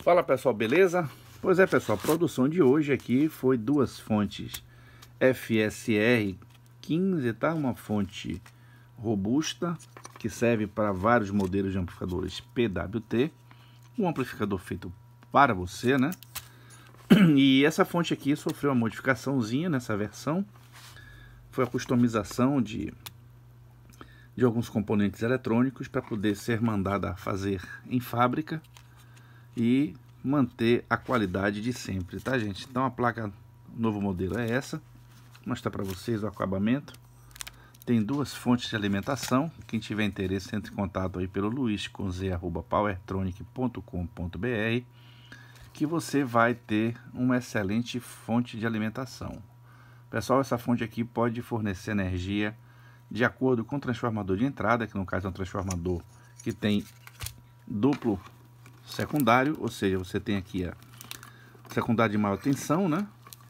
Fala pessoal, beleza? Pois é pessoal, a produção de hoje aqui foi duas fontes FSR 15, tá? Uma fonte robusta que serve para vários modelos de amplificadores PWT, um amplificador feito para você, né? E essa fonte aqui sofreu uma modificaçãozinha nessa versão, foi a customização de de alguns componentes eletrônicos para poder ser mandada a fazer em fábrica e manter a qualidade de sempre, tá gente? Então a placa novo modelo é essa, vou mostrar para vocês o acabamento. Tem duas fontes de alimentação, quem tiver interesse entre em contato aí pelo com Z powertronic.com.br que você vai ter uma excelente fonte de alimentação. Pessoal, essa fonte aqui pode fornecer energia de acordo com o transformador de entrada, que no caso é um transformador que tem duplo secundário, ou seja, você tem aqui a secundária de maior tensão, né?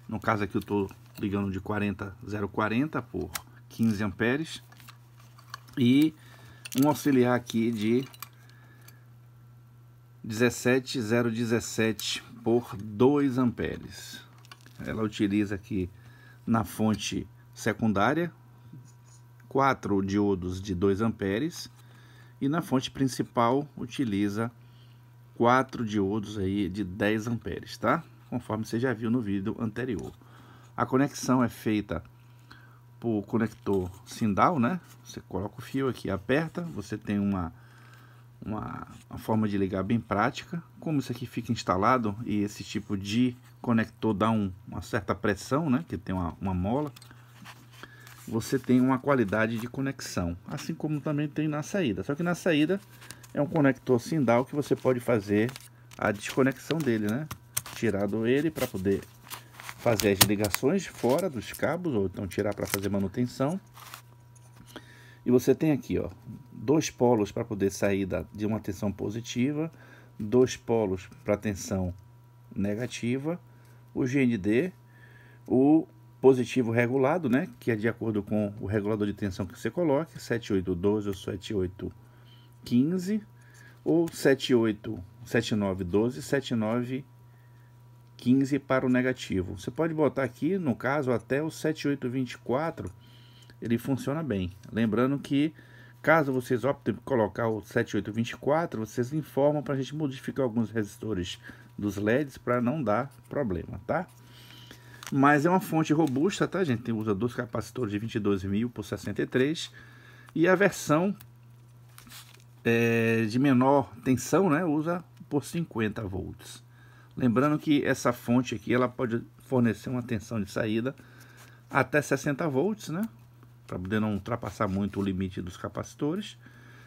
No caso aqui eu estou ligando de 40 040 por 15 amperes e um auxiliar aqui de 17017 por 2 amperes. Ela utiliza aqui na fonte secundária 4 diodos de 2 amperes e na fonte principal utiliza quatro diodos aí de 10 amperes, tá? Conforme você já viu no vídeo anterior. A conexão é feita por conector sindal, né? Você coloca o fio aqui, aperta, você tem uma, uma, uma forma de ligar bem prática. Como isso aqui fica instalado e esse tipo de conector dá um, uma certa pressão, né? Que tem uma, uma mola. Você tem uma qualidade de conexão, assim como também tem na saída. Só que na saída é um conector sindal que você pode fazer a desconexão dele, né? Tirado ele para poder fazer as ligações fora dos cabos, ou então tirar para fazer manutenção. E você tem aqui, ó, dois polos para poder sair da, de uma tensão positiva, dois polos para tensão negativa, o GND, o positivo regulado, né, que é de acordo com o regulador de tensão que você coloque, 7812 ou 78 15 ou 78, 79, 12, 79, 15 para o negativo. Você pode botar aqui, no caso, até o 7824, ele funciona bem. Lembrando que caso vocês optem por colocar o 7824, vocês informam para a gente modificar alguns resistores dos LEDs para não dar problema, tá? Mas é uma fonte robusta, tá, gente? Usa dois capacitores de 22.000 por 63 e a versão é, de menor tensão, né, usa por 50 volts. Lembrando que essa fonte aqui ela pode fornecer uma tensão de saída até 60 volts, né, para poder não ultrapassar muito o limite dos capacitores.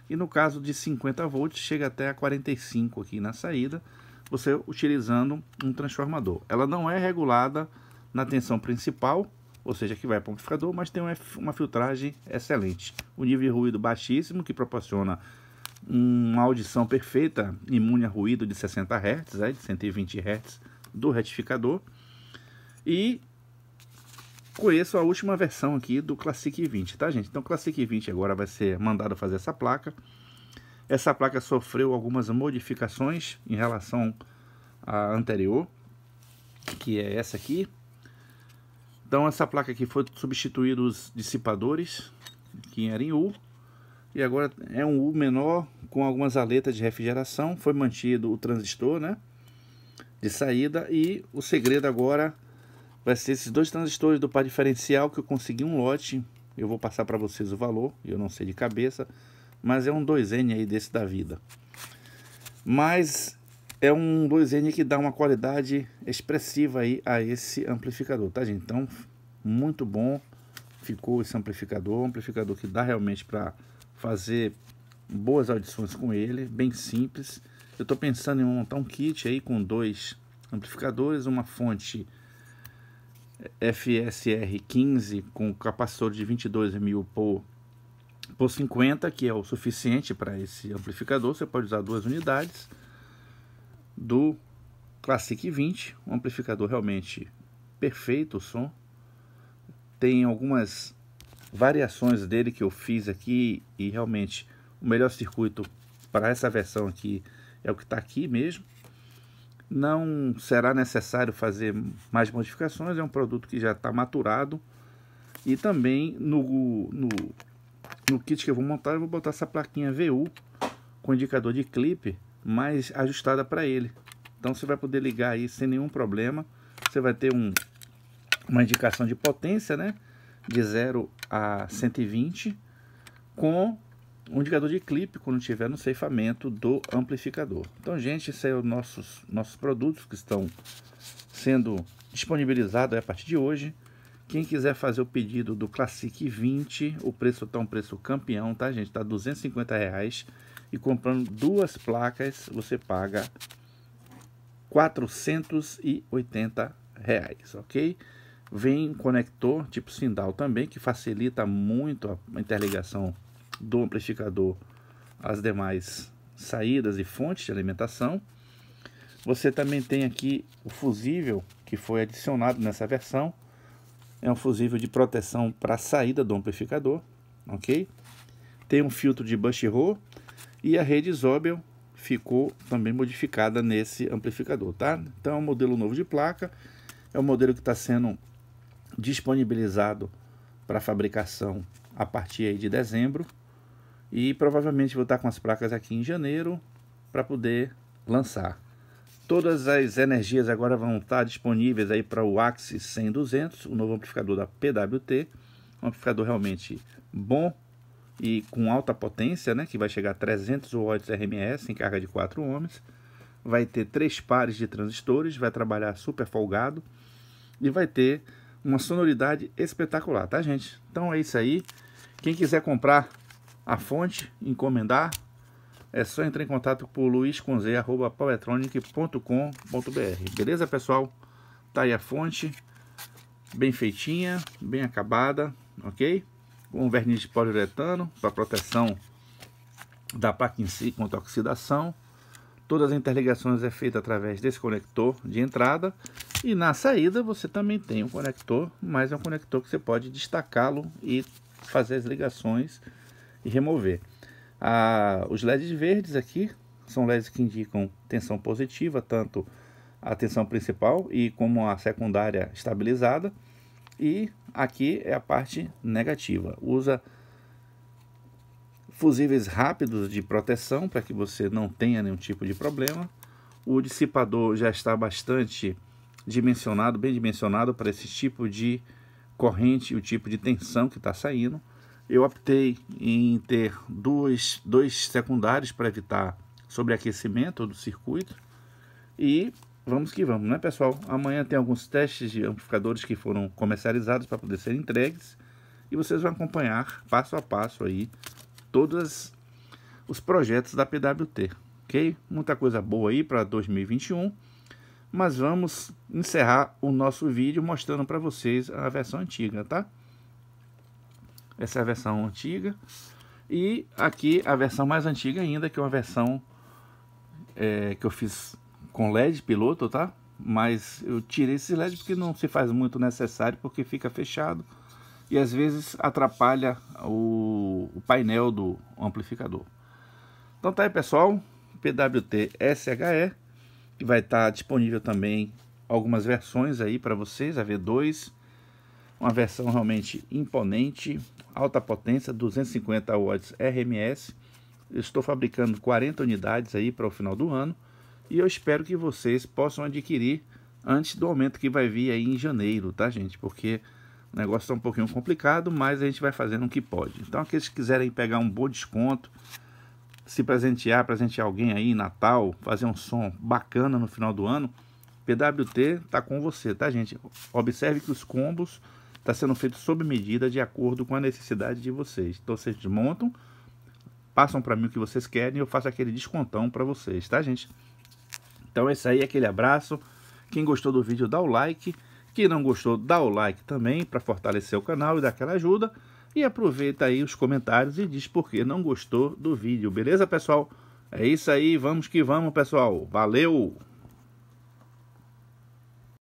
E no caso de 50 volts, chega até a 45 aqui na saída, você utilizando um transformador. Ela não é regulada na tensão principal, ou seja, que vai para o amplificador, mas tem uma filtragem excelente. O nível de ruído baixíssimo, que proporciona uma audição perfeita, imune a ruído de 60 Hz, é, de 120 Hz do retificador. E conheço a última versão aqui do Classic 20, tá gente? Então o Classic 20 agora vai ser mandado fazer essa placa. Essa placa sofreu algumas modificações em relação à anterior, que é essa aqui. Então essa placa aqui foi substituída os dissipadores, que era em U, e agora é um U menor com algumas aletas de refrigeração. Foi mantido o transistor, né? De saída e o segredo agora vai ser esses dois transistores do par diferencial que eu consegui um lote. Eu vou passar para vocês o valor, eu não sei de cabeça, mas é um 2N aí desse da vida. Mas é um 2N que dá uma qualidade expressiva aí a esse amplificador, tá gente? Então, muito bom ficou esse amplificador, um amplificador que dá realmente para fazer boas audições com ele, bem simples. Eu estou pensando em montar um kit aí com dois amplificadores, uma fonte eh, FSR15 com capacitor de 22mil por, por 50, que é o suficiente para esse amplificador. Você pode usar duas unidades do Classic 20, um amplificador realmente perfeito o som. Tem algumas variações dele que eu fiz aqui e realmente o melhor circuito para essa versão aqui é o que está aqui mesmo. Não será necessário fazer mais modificações, é um produto que já está maturado. E também no, no, no kit que eu vou montar, eu vou botar essa plaquinha VU com indicador de clipe mais ajustada para ele. Então você vai poder ligar aí sem nenhum problema. Você vai ter um, uma indicação de potência, né? de 0 a 120 com um indicador de clipe quando tiver no ceifamento do amplificador. Então, gente, esses são é os nossos, nossos produtos que estão sendo disponibilizados a partir de hoje. Quem quiser fazer o pedido do Classic 20, o preço está um preço campeão, tá, gente? Está 250 reais e comprando duas placas você paga 480 reais, ok? Vem conector tipo sindal também, que facilita muito a interligação do amplificador às demais saídas e fontes de alimentação. Você também tem aqui o fusível que foi adicionado nessa versão. É um fusível de proteção para a saída do amplificador, ok? Tem um filtro de bush e a rede Zobel ficou também modificada nesse amplificador, tá? Então é um modelo novo de placa, é um modelo que está sendo disponibilizado para fabricação a partir de dezembro e provavelmente vou estar com as placas aqui em janeiro para poder lançar. Todas as energias agora vão estar disponíveis aí para o Axis 100-200, o novo amplificador da PWT, um amplificador realmente bom e com alta potência, né, que vai chegar a 300 watts RMS em carga de 4 ohms. Vai ter três pares de transistores, vai trabalhar super folgado e vai ter uma sonoridade espetacular, tá gente? Então é isso aí. Quem quiser comprar a fonte, encomendar, é só entrar em contato por luizconze.powetronic.com.br Beleza, pessoal? Tá aí a fonte, bem feitinha, bem acabada, ok? Com verniz de poliuretano para proteção da placa em si contra oxidação. Todas as interligações é feita através desse conector de entrada e na saída você também tem um conector, mas é um conector que você pode destacá-lo e fazer as ligações e remover. Ah, os LEDs verdes aqui são LEDs que indicam tensão positiva, tanto a tensão principal e como a secundária estabilizada. E aqui é a parte negativa. Usa fusíveis rápidos de proteção para que você não tenha nenhum tipo de problema. O dissipador já está bastante dimensionado, bem dimensionado para esse tipo de corrente, o tipo de tensão que está saindo. Eu optei em ter dois, dois secundários para evitar sobreaquecimento do circuito. E vamos que vamos, né pessoal? Amanhã tem alguns testes de amplificadores que foram comercializados para poder ser entregues. E vocês vão acompanhar passo a passo aí todos os projetos da PWT, ok? Muita coisa boa aí para 2021 mas vamos encerrar o nosso vídeo mostrando para vocês a versão antiga, tá? Essa é a versão antiga. E aqui a versão mais antiga ainda, que é uma versão é, que eu fiz com LED piloto, tá? Mas eu tirei esse LED porque não se faz muito necessário, porque fica fechado e às vezes atrapalha o, o painel do amplificador. Então tá aí pessoal, PWT SHE que vai estar tá disponível também algumas versões aí para vocês, a V2, uma versão realmente imponente, alta potência, 250 watts RMS. Eu estou fabricando 40 unidades aí para o final do ano e eu espero que vocês possam adquirir antes do aumento que vai vir aí em janeiro, tá gente? Porque o negócio está um pouquinho complicado, mas a gente vai fazendo o que pode. Então aqueles que quiserem pegar um bom desconto, se presentear, presentear alguém aí, Natal, fazer um som bacana no final do ano, PWT tá com você, tá gente? Observe que os combos tá sendo feito sob medida de acordo com a necessidade de vocês. Então vocês desmontam, passam para mim o que vocês querem e eu faço aquele descontão para vocês, tá gente? Então é isso aí, aquele abraço. Quem gostou do vídeo dá o like, quem não gostou dá o like também para fortalecer o canal e dar aquela ajuda. E aproveita aí os comentários e diz por que não gostou do vídeo, beleza, pessoal? É isso aí, vamos que vamos, pessoal. Valeu!